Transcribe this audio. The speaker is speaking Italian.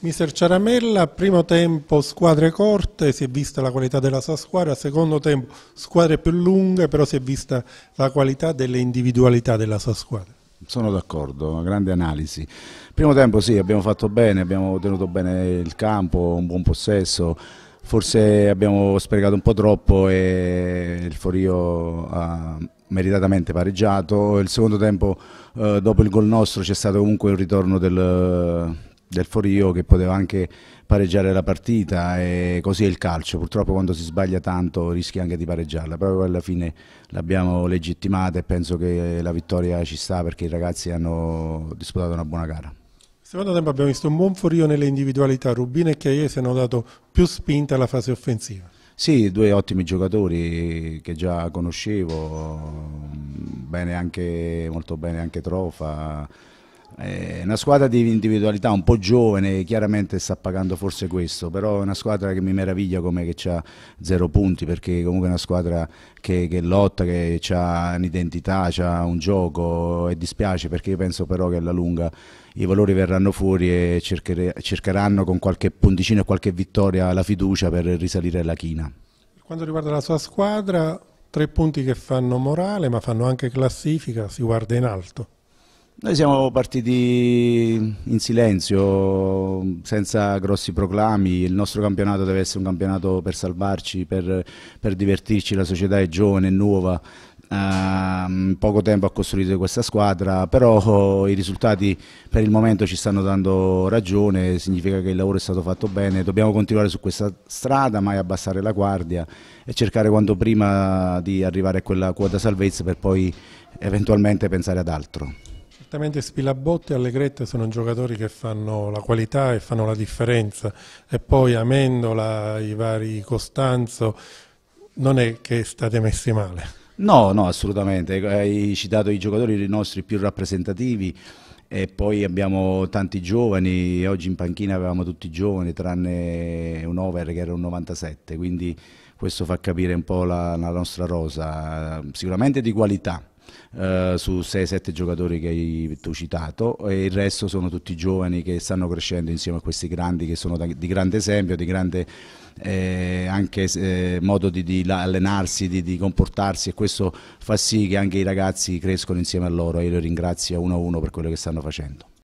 Mister Ciaramella, primo tempo squadre corte, si è vista la qualità della sua squadra, secondo tempo squadre più lunghe, però si è vista la qualità delle individualità della sua squadra. Sono d'accordo, una grande analisi. Primo tempo sì, abbiamo fatto bene, abbiamo tenuto bene il campo, un buon possesso, forse abbiamo sprecato un po' troppo e il Forio ha meritatamente pareggiato. Il secondo tempo, eh, dopo il gol nostro, c'è stato comunque un ritorno del del Forio che poteva anche pareggiare la partita e così è il calcio, purtroppo quando si sbaglia tanto rischi anche di pareggiarla, proprio alla fine l'abbiamo legittimata e penso che la vittoria ci sta perché i ragazzi hanno disputato una buona gara. Secondo tempo abbiamo visto un buon Forio nelle individualità, Rubino e Chiaiese hanno dato più spinta alla fase offensiva. Sì, due ottimi giocatori che già conoscevo, bene anche, molto bene anche Trofa, è eh, una squadra di individualità un po' giovane, chiaramente sta pagando forse questo, però è una squadra che mi meraviglia come che ha zero punti, perché comunque è una squadra che, che lotta, che ha un'identità, ha un gioco e dispiace perché io penso però che alla lunga i valori verranno fuori e cerchere, cercheranno con qualche punticino e qualche vittoria la fiducia per risalire la china. Per quanto riguarda la sua squadra, tre punti che fanno morale ma fanno anche classifica, si guarda in alto. Noi siamo partiti in silenzio, senza grossi proclami, il nostro campionato deve essere un campionato per salvarci, per, per divertirci, la società è giovane, è nuova, Uh, poco tempo ha costruito questa squadra, però i risultati per il momento ci stanno dando ragione, significa che il lavoro è stato fatto bene, dobbiamo continuare su questa strada, mai abbassare la guardia e cercare quanto prima di arrivare a quella quota salvezza per poi eventualmente pensare ad altro. Certamente Spilabotte e Allegretta sono giocatori che fanno la qualità e fanno la differenza e poi Amendola, i vari Costanzo, non è che state messi male. No, no, assolutamente, hai citato i giocatori nostri più rappresentativi e poi abbiamo tanti giovani, oggi in panchina avevamo tutti giovani tranne un over che era un 97, quindi questo fa capire un po' la, la nostra rosa, sicuramente di qualità. Eh, su 6-7 giocatori che hai tu citato e il resto sono tutti giovani che stanno crescendo insieme a questi grandi che sono di grande esempio, di grande eh, anche eh, modo di, di allenarsi, di, di, comportarsi e questo fa sì che anche i ragazzi crescono insieme a loro e io li ringrazio uno a uno per quello che stanno facendo.